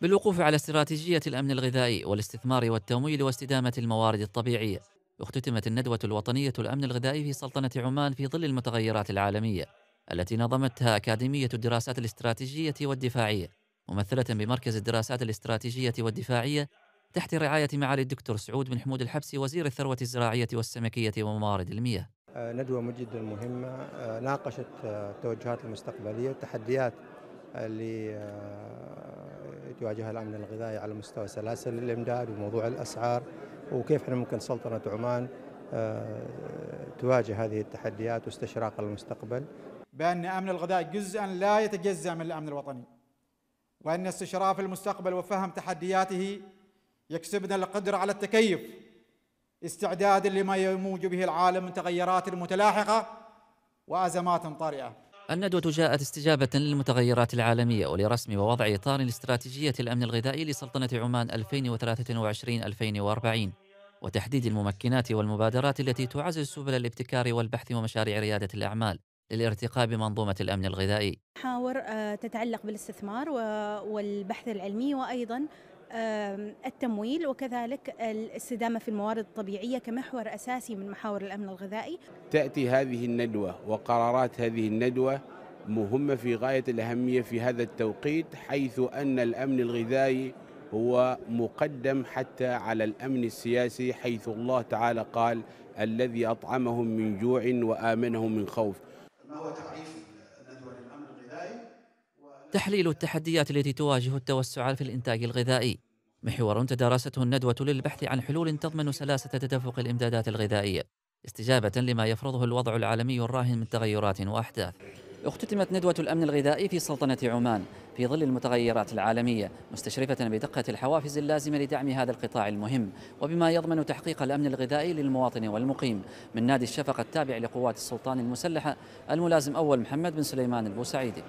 بالوقوف على استراتيجية الأمن الغذائي والاستثمار والتمويل واستدامة الموارد الطبيعية اختتمت الندوة الوطنية الأمن الغذائي في سلطنة عمان في ظل المتغيرات العالمية التي نظمتها أكاديمية الدراسات الاستراتيجية والدفاعية ممثلة بمركز الدراسات الاستراتيجية والدفاعية تحت رعاية معالي الدكتور سعود بن حمود الحبسي وزير الثروة الزراعية والسمكية وموارد المياه آه، ندوة جدا مهمة آه، ناقشت آه، التوجهات المستقبلية والتحديات اللي تواجهها الامن الغذائي على مستوى سلاسل الامداد وموضوع الاسعار وكيف احنا ممكن سلطنه عمان آه، تواجه هذه التحديات واستشراق المستقبل بان امن الغذاء جزءا لا يتجزا من الامن الوطني وان استشراف المستقبل وفهم تحدياته يكسبنا القدره على التكيف استعدادا لما يموج به العالم من تغيرات متلاحقه وازمات طارئه الندوة جاءت استجابة للمتغيرات العالمية ولرسم ووضع إطار لاستراتيجية الأمن الغذائي لسلطنة عمان 2023-2040 وتحديد الممكنات والمبادرات التي تعزز سبل الابتكار والبحث ومشاريع ريادة الأعمال للارتقاء بمنظومة الأمن الغذائي محاور آه، تتعلق بالاستثمار والبحث العلمي وأيضا التمويل وكذلك الاستدامة في الموارد الطبيعية كمحور أساسي من محاور الأمن الغذائي تأتي هذه الندوة وقرارات هذه الندوة مهمة في غاية الأهمية في هذا التوقيت حيث أن الأمن الغذائي هو مقدم حتى على الأمن السياسي حيث الله تعالى قال الذي أطعمهم من جوع وآمنهم من خوف ما هو تعريف تحليل التحديات التي تواجه التوسع في الإنتاج الغذائي محور تدارسته الندوة للبحث عن حلول تضمن سلاسة تدفق الإمدادات الغذائية استجابة لما يفرضه الوضع العالمي الراهن من تغيرات وأحداث اختتمت ندوة الأمن الغذائي في سلطنة عمان في ظل المتغيرات العالمية مستشرفة بدقة الحوافز اللازمة لدعم هذا القطاع المهم وبما يضمن تحقيق الأمن الغذائي للمواطن والمقيم من نادي الشفقة التابع لقوات السلطان المسلحة الملازم أول محمد بن سليمان البوسعيدي